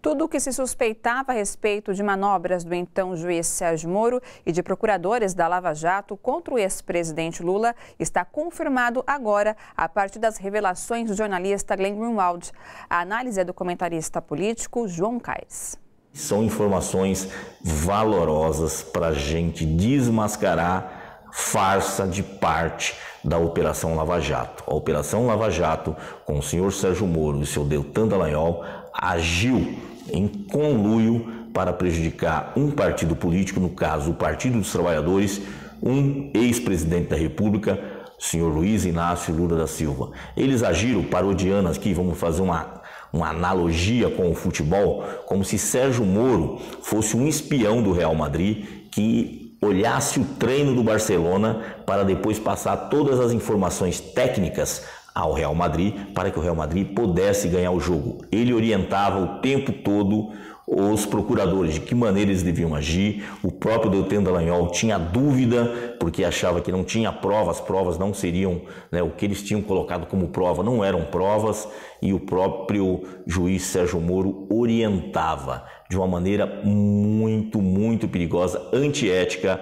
Tudo o que se suspeitava a respeito de manobras do então juiz Sérgio Moro e de procuradores da Lava Jato contra o ex-presidente Lula está confirmado agora a partir das revelações do jornalista Glenn Greenwald. A análise é do comentarista político João Caes. São informações valorosas para a gente desmascarar farsa de parte da Operação Lava Jato. A Operação Lava Jato, com o senhor Sérgio Moro e seu Deltan Dallagnol, agiu em conluio para prejudicar um partido político, no caso o Partido dos Trabalhadores, um ex-presidente da República, senhor Luiz Inácio Lula da Silva. Eles agiram parodiando aqui, vamos fazer uma, uma analogia com o futebol, como se Sérgio Moro fosse um espião do Real Madrid que olhasse o treino do Barcelona para depois passar todas as informações técnicas ao Real Madrid para que o Real Madrid pudesse ganhar o jogo. Ele orientava o tempo todo os procuradores de que maneira eles deviam agir. O próprio Deltan Dallagnol tinha dúvida porque achava que não tinha provas as provas não seriam né, o que eles tinham colocado como prova, não eram provas e o próprio juiz Sérgio Moro orientava de uma maneira muito, muito perigosa, antiética,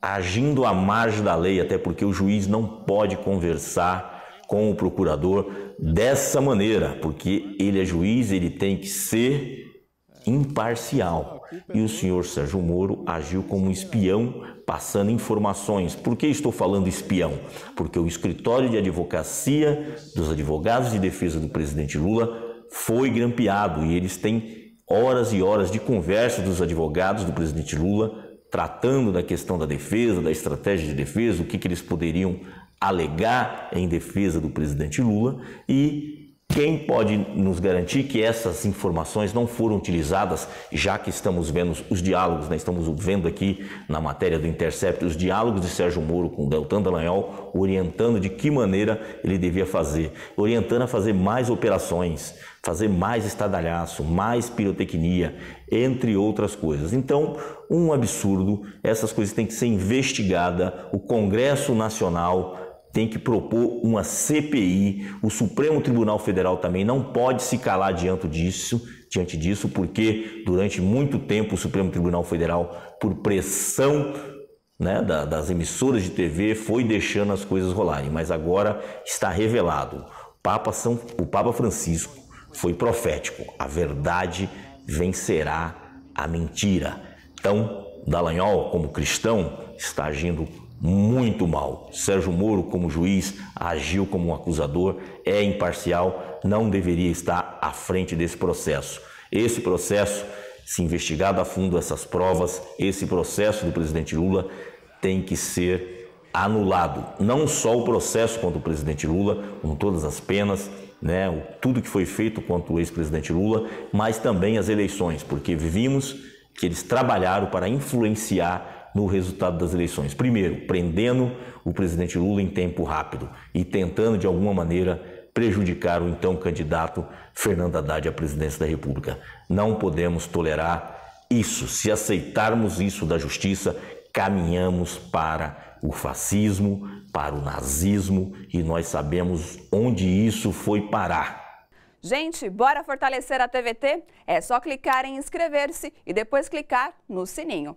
agindo à margem da lei, até porque o juiz não pode conversar com o procurador dessa maneira, porque ele é juiz, ele tem que ser imparcial. E o senhor Sérgio Moro agiu como espião, passando informações. Por que estou falando espião? Porque o escritório de advocacia dos advogados de defesa do presidente Lula foi grampeado e eles têm horas e horas de conversa dos advogados do presidente Lula, tratando da questão da defesa, da estratégia de defesa, o que, que eles poderiam alegar em defesa do presidente Lula e quem pode nos garantir que essas informações não foram utilizadas, já que estamos vendo os diálogos, né? estamos vendo aqui na matéria do Intercept os diálogos de Sérgio Moro com Deltan Dallagnol, orientando de que maneira ele devia fazer, orientando a fazer mais operações, fazer mais estadalhaço, mais pirotecnia, entre outras coisas. Então, um absurdo, essas coisas têm que ser investigadas, o Congresso Nacional tem que propor uma CPI. O Supremo Tribunal Federal também não pode se calar diante disso, diante disso, porque durante muito tempo o Supremo Tribunal Federal, por pressão né, da, das emissoras de TV, foi deixando as coisas rolarem. Mas agora está revelado. Papa São, o Papa Francisco foi profético. A verdade vencerá a mentira. Então, Dallagnol, como cristão, está agindo muito mal. Sérgio Moro, como juiz, agiu como um acusador, é imparcial, não deveria estar à frente desse processo. Esse processo, se investigado a fundo essas provas, esse processo do presidente Lula tem que ser anulado. Não só o processo contra o presidente Lula, com todas as penas, né, tudo que foi feito contra o ex-presidente Lula, mas também as eleições, porque vimos que eles trabalharam para influenciar no resultado das eleições. Primeiro, prendendo o presidente Lula em tempo rápido e tentando, de alguma maneira, prejudicar o então candidato Fernando Haddad à presidência da República. Não podemos tolerar isso. Se aceitarmos isso da justiça, caminhamos para o fascismo, para o nazismo e nós sabemos onde isso foi parar. Gente, bora fortalecer a TVT? É só clicar em inscrever-se e depois clicar no sininho.